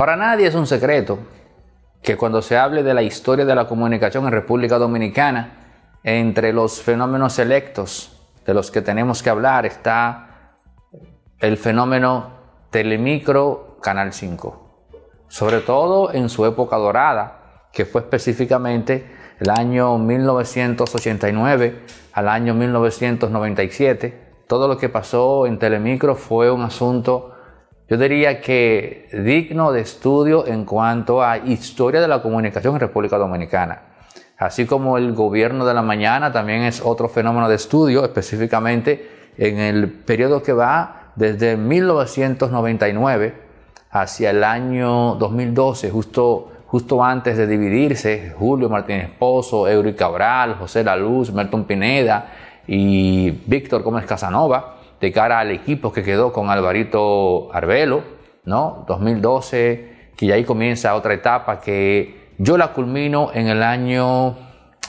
Para nadie es un secreto que cuando se hable de la historia de la comunicación en República Dominicana, entre los fenómenos selectos de los que tenemos que hablar está el fenómeno Telemicro Canal 5, sobre todo en su época dorada, que fue específicamente el año 1989 al año 1997. Todo lo que pasó en Telemicro fue un asunto yo diría que digno de estudio en cuanto a historia de la comunicación en República Dominicana. Así como el gobierno de la mañana también es otro fenómeno de estudio, específicamente en el periodo que va desde 1999 hacia el año 2012, justo, justo antes de dividirse, Julio Martínez Pozo, Eury Cabral, José La Luz, Merton Pineda y Víctor Gómez Casanova de cara al equipo que quedó con Alvarito Arbelo, ¿no? 2012, que ya ahí comienza otra etapa que yo la culmino en el año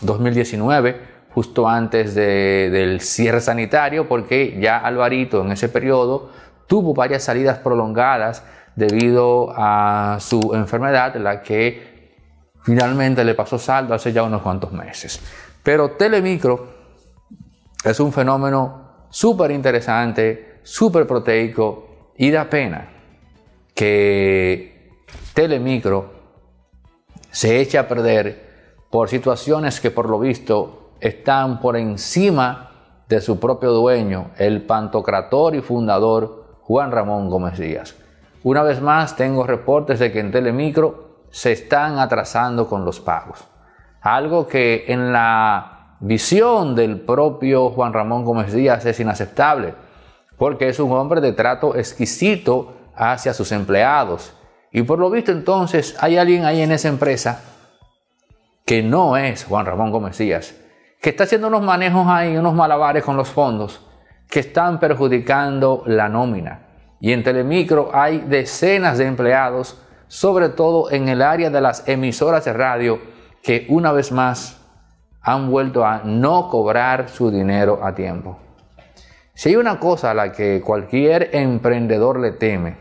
2019, justo antes del cierre sanitario, porque ya Alvarito en ese periodo tuvo varias salidas prolongadas debido a su enfermedad, la que finalmente le pasó saldo hace ya unos cuantos meses. Pero Telemicro es un fenómeno súper interesante, súper proteico y da pena que Telemicro se eche a perder por situaciones que por lo visto están por encima de su propio dueño, el pantocrator y fundador Juan Ramón Gómez Díaz. Una vez más tengo reportes de que en Telemicro se están atrasando con los pagos. Algo que en la visión del propio Juan Ramón Gómez Díaz es inaceptable, porque es un hombre de trato exquisito hacia sus empleados. Y por lo visto entonces hay alguien ahí en esa empresa que no es Juan Ramón Gómez Díaz, que está haciendo unos manejos ahí, unos malabares con los fondos, que están perjudicando la nómina. Y en Telemicro hay decenas de empleados, sobre todo en el área de las emisoras de radio, que una vez más han vuelto a no cobrar su dinero a tiempo. Si hay una cosa a la que cualquier emprendedor le teme,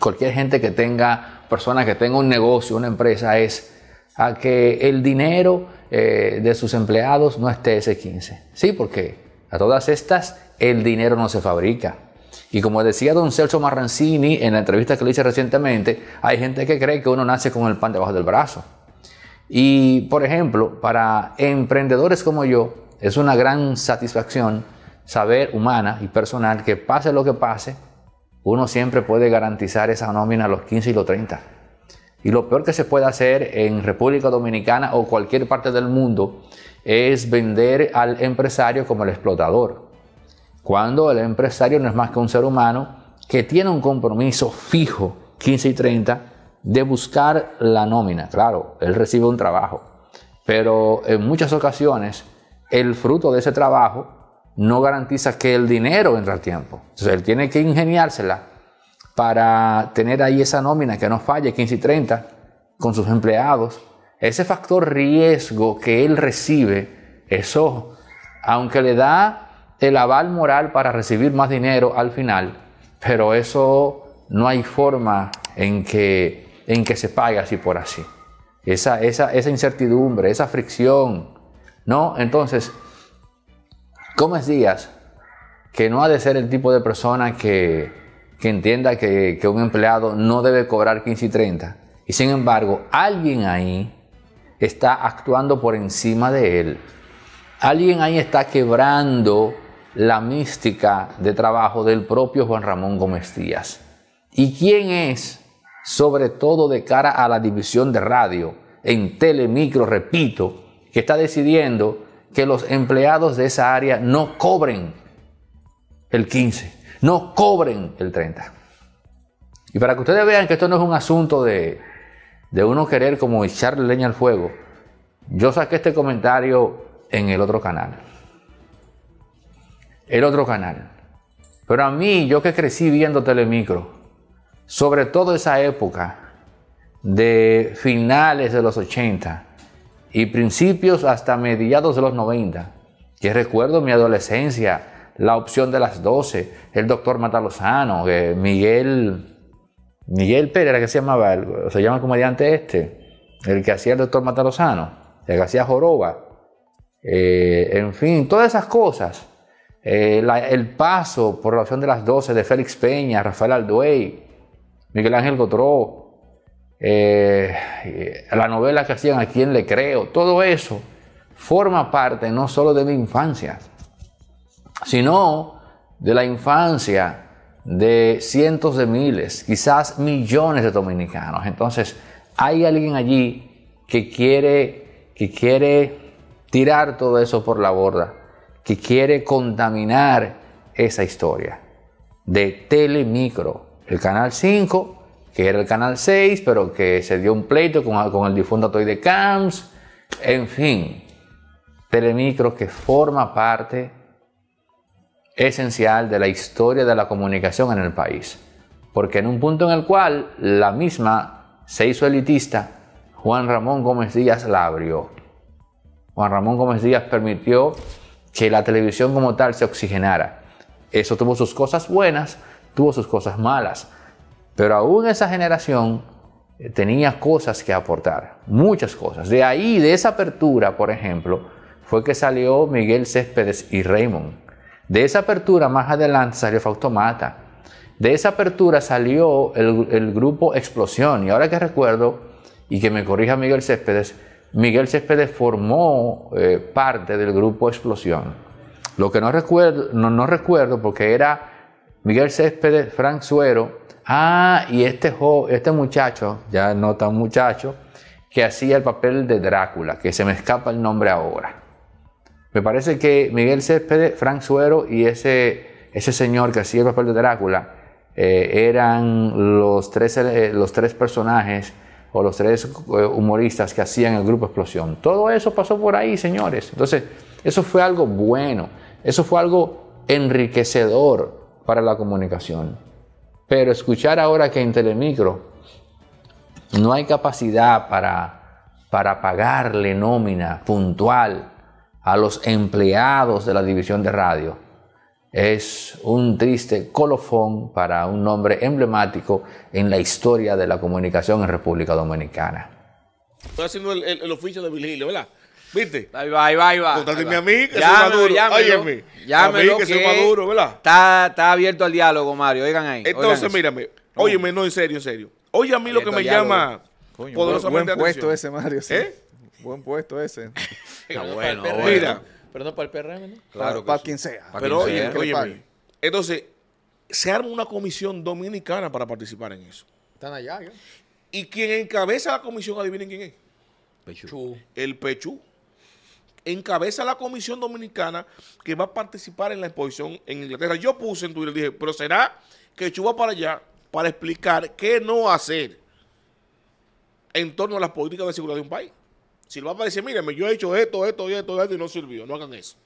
cualquier gente que tenga, personas que tenga un negocio, una empresa, es a que el dinero eh, de sus empleados no esté ese 15. Sí, porque a todas estas el dinero no se fabrica. Y como decía don Celso Marrancini en la entrevista que le hice recientemente, hay gente que cree que uno nace con el pan debajo del brazo. Y, por ejemplo, para emprendedores como yo, es una gran satisfacción saber humana y personal que pase lo que pase, uno siempre puede garantizar esa nómina a los 15 y los 30. Y lo peor que se puede hacer en República Dominicana o cualquier parte del mundo es vender al empresario como el explotador. Cuando el empresario no es más que un ser humano que tiene un compromiso fijo, 15 y 30, de buscar la nómina. Claro, él recibe un trabajo, pero en muchas ocasiones el fruto de ese trabajo no garantiza que el dinero entre al tiempo. Entonces él tiene que ingeniársela para tener ahí esa nómina que no falle 15 y 30 con sus empleados. Ese factor riesgo que él recibe, eso, aunque le da el aval moral para recibir más dinero al final, pero eso no hay forma en que en que se paga así por así. Esa, esa, incertidumbre, esa fricción, ¿no? Entonces, Gómez Díaz, que no ha de ser el tipo de persona que, que entienda que, que, un empleado no debe cobrar 15 y 30, y sin embargo, alguien ahí está actuando por encima de él. Alguien ahí está quebrando la mística de trabajo del propio Juan Ramón Gómez Díaz. ¿Y quién es sobre todo de cara a la división de radio, en telemicro, repito, que está decidiendo que los empleados de esa área no cobren el 15, no cobren el 30. Y para que ustedes vean que esto no es un asunto de, de uno querer como echarle leña al fuego, yo saqué este comentario en el otro canal. El otro canal. Pero a mí, yo que crecí viendo telemicro, sobre todo esa época de finales de los 80 y principios hasta mediados de los 90. que recuerdo mi adolescencia, la opción de las 12, el doctor Matalozano, lozano Miguel, Miguel Pérez, que se llamaba, se llama el comediante este, el que hacía el doctor Matalozano, el que hacía Joroba, eh, en fin, todas esas cosas. Eh, el paso por la opción de las 12 de Félix Peña, Rafael Alduey, Miguel Ángel Gotró, eh, la novela que hacían A quién le creo, todo eso forma parte no solo de mi infancia, sino de la infancia de cientos de miles, quizás millones de dominicanos. Entonces, hay alguien allí que quiere, que quiere tirar todo eso por la borda, que quiere contaminar esa historia de telemicro el Canal 5, que era el Canal 6, pero que se dio un pleito con, el difunto de Camps, en fin, Telemicro que forma parte esencial de la historia de la comunicación en el país, porque en un punto en el cual la misma se hizo elitista, Juan Ramón Gómez Díaz la abrió. Juan Ramón Gómez Díaz permitió que la televisión como tal se oxigenara. Eso tuvo sus cosas buenas, tuvo sus cosas malas, pero aún esa generación eh, tenía cosas que aportar, muchas cosas. De ahí, de esa apertura, por ejemplo, fue que salió Miguel Céspedes y Raymond. De esa apertura más adelante salió Fautomata. De esa apertura salió el, grupo Explosión. Y ahora que recuerdo, y que me corrija Miguel Céspedes, Miguel Céspedes formó eh, parte del grupo Explosión. Lo que no recuerdo, no recuerdo porque era Miguel Céspedes, Frank Suero. Ah, y este, este muchacho, ya no tan muchacho, que hacía el papel de Drácula, que se me escapa el nombre ahora. Me parece que Miguel Céspedes, Frank Suero y ese, ese señor que hacía el papel de Drácula eh, eran los tres, eh, los tres personajes o los tres eh, humoristas que hacían el grupo Explosión. Todo eso pasó por ahí, señores. Entonces, eso fue algo bueno, eso fue algo enriquecedor para la comunicación. Pero escuchar ahora que en Telemicro no hay capacidad para, para pagarle nómina puntual a los empleados de la división de radio. Es un triste colofón para un nombre emblemático en la historia de la comunicación en República Dominicana. Estoy haciendo el, oficio de Virgilio, ¿verdad? ¿Viste? Ahí va, ahí va, ahí va. Contácteme a mí, que soy maduro. Llámelo, Óyeme. Llámelo a mí, que, soy ¿verdad? Está, está abierto al diálogo, Mario. Oigan ahí. Entonces, mírame. Óyeme, no, en serio, en serio. Oye, a mí lo que me llama Coño, poderosamente buen, buen puesto ese, Mario. ¿Eh? Buen puesto ese. Está bueno, bueno. Mira. Pero no para el PRM, ¿no? Claro. Para, quien sea. Pero, oye, oye, entonces, se arma una comisión dominicana para participar en eso. Están allá, ¿eh? Y quien encabeza la comisión, adivinen quién es. Pechú. El Pechú encabeza la comisión dominicana que va a participar en la exposición en Inglaterra. Yo puse en Twitter, dije, pero será que chuva para allá para explicar qué no hacer en torno a las políticas de seguridad de un país. Si lo va a decir, míreme, yo he hecho esto, esto y esto, esto y no sirvió, no hagan eso.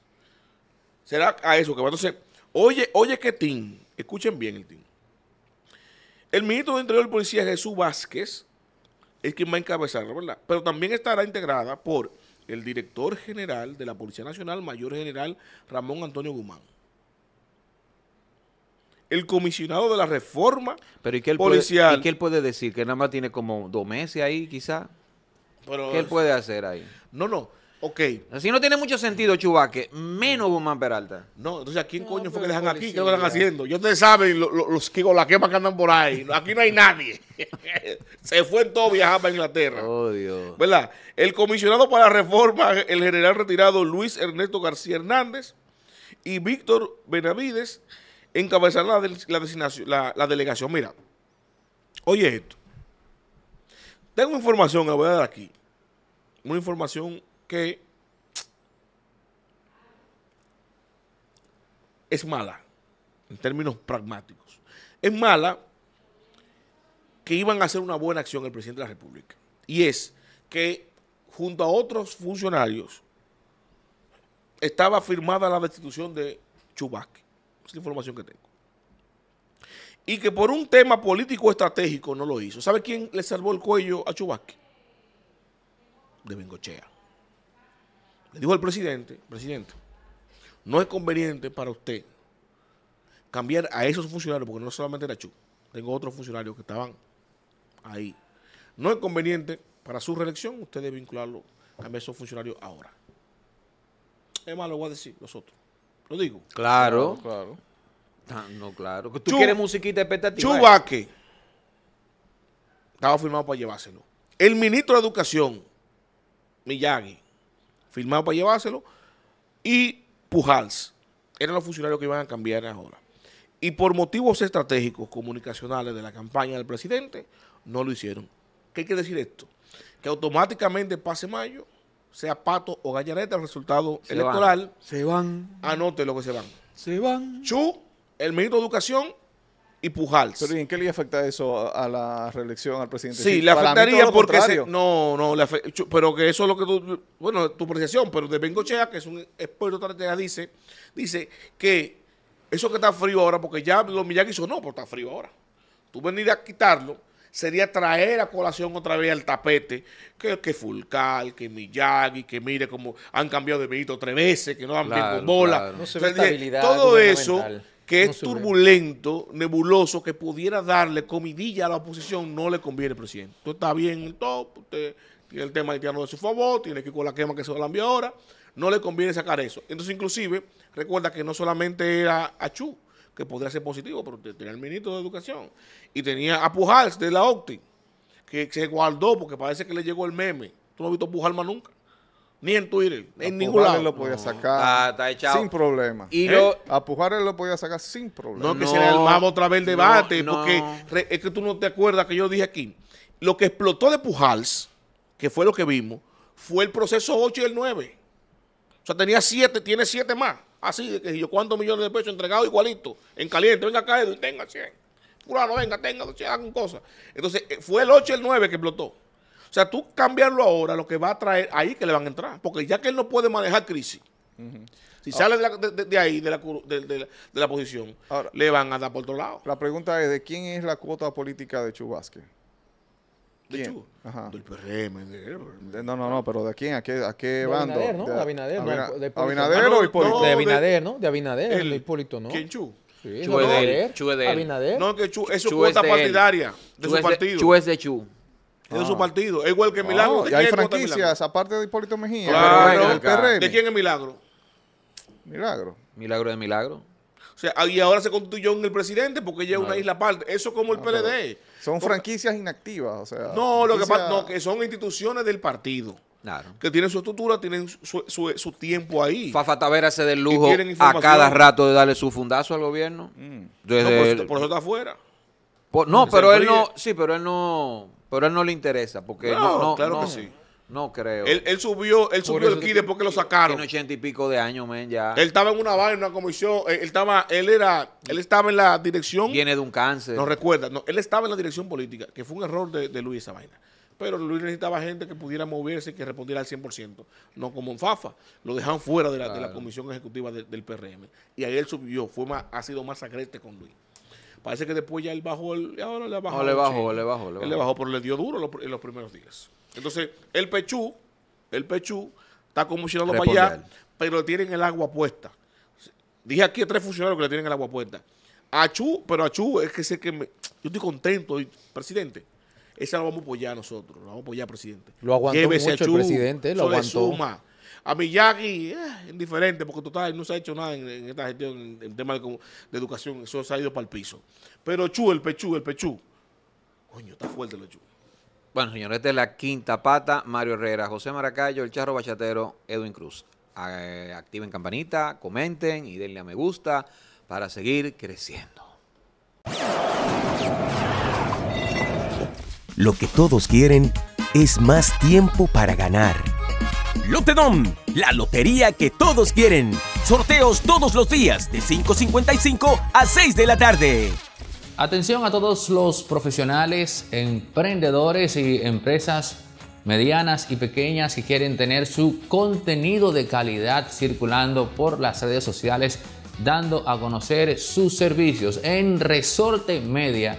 Será a eso que va. Entonces, oye, oye que Tim, escuchen bien el Tim. El ministro de Interior y Policía, Jesús Vázquez, es quien va a encabezar, ¿verdad? Pero también estará integrada por el director general de la Policía Nacional, mayor general Ramón Antonio Guzmán. El comisionado de la reforma Pero ¿y policial. ¿Y qué él puede decir? Que nada más tiene como dos meses ahí, quizá. ¿Qué él puede hacer ahí? No, no. Ok. Así no tiene mucho sentido, Chubaque. Menos Guzmán Peralta. No, entonces, ¿a quién coño fue que dejan aquí? ¿Qué lo están haciendo? Yo ustedes saben, los que con la quema que andan por ahí. Aquí no hay nadie. Se fue todo viajar para Inglaterra. Oh, Dios. ¿Verdad? El comisionado para la reforma, el general retirado Luis Ernesto García Hernández y Víctor Benavides encabezaron la, delegación. Mira, oye esto. Tengo información que voy a dar aquí. Una información que es mala, en términos pragmáticos. Es mala que iban a hacer una buena acción el presidente de la República. Y es que junto a otros funcionarios estaba firmada la destitución de Chubasque. Es la información que tengo. Y que por un tema político estratégico no lo hizo. ¿Sabe quién le salvó el cuello a Chubasque? De Bengochea dijo al presidente, presidente, no es conveniente para usted cambiar a esos funcionarios, porque no solamente era Chu, tengo otros funcionarios que estaban ahí. No es conveniente para su reelección, usted vincularlo, a esos funcionarios ahora. Es más, lo voy a decir, nosotros Lo digo. Claro. Claro. claro. Ah, no, claro. Tú quieres musiquita expectativa. Chubaque estaba firmado para llevárselo. El ministro de Educación, Miyagi, firmado para llevárselo, y Pujals. Eran los funcionarios que iban a cambiar ahora. Y por motivos estratégicos comunicacionales de la campaña del presidente, no lo hicieron. ¿Qué quiere decir esto? Que automáticamente pase mayo, sea Pato o Gallaneta el resultado electoral. Se van. Anote lo que se van. Se van. Chu, el ministro de Educación, y Pujals. Pero qué le afecta eso a, la reelección al presidente? Sí, le afectaría porque no, no, pero que eso es lo que tú, bueno, tu apreciación, pero de Bengochea, que es un experto dice, dice que eso que está frío ahora, porque ya los Miyagi hizo, no, pero está frío ahora. Tú venir a quitarlo sería traer a colación otra vez al tapete que, que Fulcal, que Miyagi, que mire cómo han cambiado de Benito tres veces, que no dan bien con bola. No se todo eso que es turbulento, nebuloso, que pudiera darle comidilla a la oposición, no le conviene, presidente. Tú está bien en el usted tiene el tema haitiano de su favor, tiene que ir con la quema que se la enviadora, ahora, no le conviene sacar eso. Entonces, inclusive, recuerda que no solamente era Achú, que podría ser positivo, pero tenía el ministro de Educación, y tenía a Pujals de la OCTI, que se guardó porque parece que le llegó el meme. Tú no has visto Pujalma nunca. Ni en Twitter, en ningún lado. lo podía sacar ah, está echado. sin problema. Y ¿Eh? lo, a lo podía sacar sin problema. No, que se le armaba otra vez el debate, porque es que tú no te acuerdas que yo dije aquí. Lo que explotó de Pujals, que fue lo que vimos, fue el proceso 8 y el 9. O sea, tenía 7, tiene 7 más. Así, que yo, ¿cuántos millones de pesos entregado igualito? En caliente, venga acá, y tenga 100. Fulano, venga, tenga, hagan cosas. Entonces, eh, fue el 8 y el 9 que explotó. O sea, tú cambiarlo ahora, lo que va a traer, ahí que le van a entrar. Porque ya que él no puede manejar crisis, si ah. sale de, ahí, de la, posición, le van a dar por otro lado. La pregunta es, ¿de quién es la cuota política de Chubasque? ¿De Chu. Ajá. Del PRM. no, no, no, pero ¿de quién? ¿A qué, a qué de bando? Abinader, ¿no? De Abinader. no, de Abinader ah, o Hipólito. de Abinader, ¿no? De Abinader, de Hipólito, ¿no? ¿Quién Chu? Chu de Chu de No, que Chu, es su cuota partidaria su partido. Chu es de Chu. Ah. su partido. Es igual que ah, Milagro. hay franquicias, aparte de Hipólito Mejía. ¿De quién es Milagro? Milagro. Milagro de Milagro. O sea, y ahora se constituyó en el presidente porque ella es una isla aparte. Eso como el PLD. Son franquicias inactivas, o sea. No, lo que pasa, no, que son instituciones del partido. Claro. Que tienen su estructura, tienen su, tiempo ahí. Fafa Tavera se del lujo a cada rato de darle su fundazo al gobierno. Mm. por, eso está afuera. no, pero él no, sí, pero él no pero a él no le interesa, porque no, no, claro que sí. No creo. Él, subió, él subió el kit después que lo sacaron. Tiene ochenta y pico de años, men, ya. Él estaba en una vaina, una comisión. Eh, él, estaba, él era, él estaba en la dirección. Viene de un cáncer. No recuerda, no, él estaba en la dirección política, que fue un error de, de Luis esa vaina. Pero Luis necesitaba gente que pudiera moverse y que respondiera al 100%. No como en Fafa. Lo dejaron fuera de la, de la comisión ejecutiva del PRM. Y ahí él subió. Fue más, ha sido más agresivo con Luis. Parece que después ya él bajó, el, ahora le bajó. No, le bajó, le bajó, le bajó. Él le bajó, pero le dio duro en los primeros días. Entonces, el Pechú, el Pechú, está como si para allá, pero tienen el agua puesta. Dije aquí a tres funcionarios que le tienen el agua puesta. A pero a es que sé que yo estoy contento, presidente. Esa lo vamos a apoyar nosotros, lo vamos a apoyar, presidente. Lo aguantó mucho el presidente, lo aguantó. más. A Miyagi, eh, indiferente, porque total, no se ha hecho nada en, esta gestión, en, temas tema de, educación, eso se ha ido para el piso. Pero Chu, el Pechú, el Pechú, coño, está fuerte el Chu. Bueno, señores, esta es la quinta pata, Mario Herrera, José Maracayo, El Charro Bachatero, Edwin Cruz. Ah, eh, activen campanita, comenten y denle a me gusta para seguir creciendo. Lo que todos quieren es más tiempo para ganar. Lotedom, la lotería que todos quieren. Sorteos todos los días de 5.55 a 6 de la tarde. Atención a todos los profesionales, emprendedores y empresas medianas y pequeñas que quieren tener su contenido de calidad circulando por las redes sociales, dando a conocer sus servicios en Resorte Media